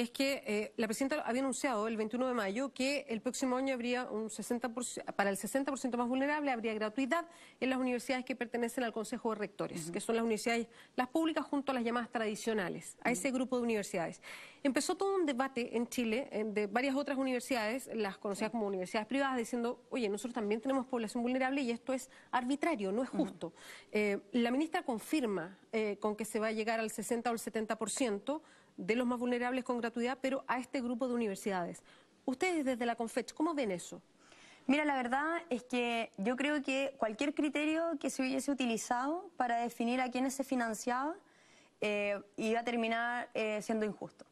es que eh, la presidenta había anunciado el 21 de mayo que el próximo año habría un 60%, para el 60% más vulnerable habría gratuidad en las universidades que pertenecen al Consejo de Rectores, que son las universidades, las públicas junto a las llamadas tradicionales, a ese grupo de universidades. Empezó todo un debate en Chile de varias otras universidades, las conocidas como universidades privadas, diciendo, oye, nosotros también tenemos población vulnerable y esto es arbitrario, no es justo. Eh, la ministra confirma eh, con que se va a llegar al 60 o al 70% de los más vulnerables con gratuidad, pero a este grupo de universidades. Ustedes desde la Confech, ¿cómo ven eso? Mira, la verdad es que yo creo que cualquier criterio que se hubiese utilizado para definir a quiénes se financiaba eh, iba a terminar eh, siendo injusto.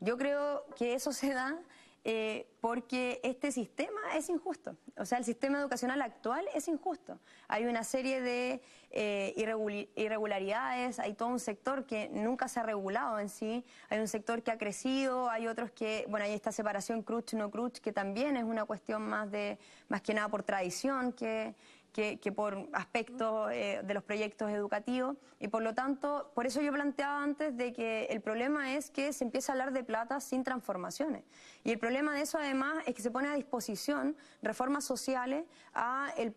Yo creo que eso se da eh, porque este sistema es injusto. O sea, el sistema educacional actual es injusto. Hay una serie de eh, irregularidades, hay todo un sector que nunca se ha regulado en sí, hay un sector que ha crecido, hay otros que, bueno, hay esta separación crutch-no crutch, que también es una cuestión más de, más que nada por tradición que que, por aspectos eh, de los proyectos educativos. Y por lo tanto, por eso yo planteaba antes de que el problema es que se empieza a hablar de plata sin transformaciones. Y el problema de eso, además, es que se pone a disposición reformas sociales a el,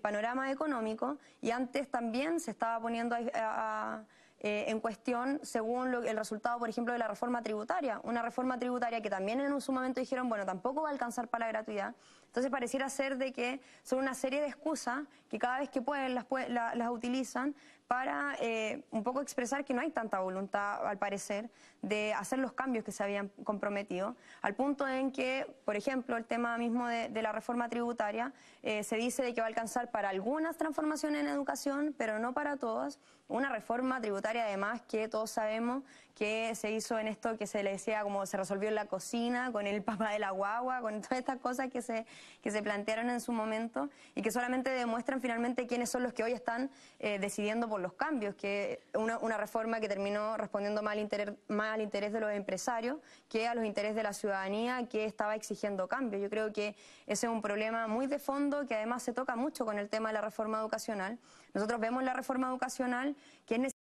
panorama económico y antes también se estaba poniendo a eh, en cuestión según el resultado, por ejemplo, de la reforma tributaria. Una reforma tributaria que también en un momento dijeron, bueno, tampoco va a alcanzar para la gratuidad. Entonces pareciera ser de que son una serie de excusas que cada vez que pueden las utilizan para eh, un poco expresar que no hay tanta voluntad, al parecer, de hacer los cambios que se habían comprometido, al punto en que, por ejemplo, el tema mismo de, la reforma tributaria, eh, se dice de que va a alcanzar para algunas transformaciones en educación, pero no para todas, una reforma tributaria además que todos sabemos que se hizo en esto que se le decía como se resolvió en la cocina, con el papá de la guagua, con todas estas cosas que se, que se plantearon en su momento y que solamente demuestran finalmente quiénes son los que hoy están eh, decidiendo por los cambios, que una, una reforma que terminó respondiendo más al, interés, mal interés de los empresarios que a los intereses de la ciudadanía que estaba exigiendo cambios. Yo creo que ese es un problema muy de fondo que además se toca mucho con el tema de la reforma educacional. Nosotros vemos la reforma educacional que es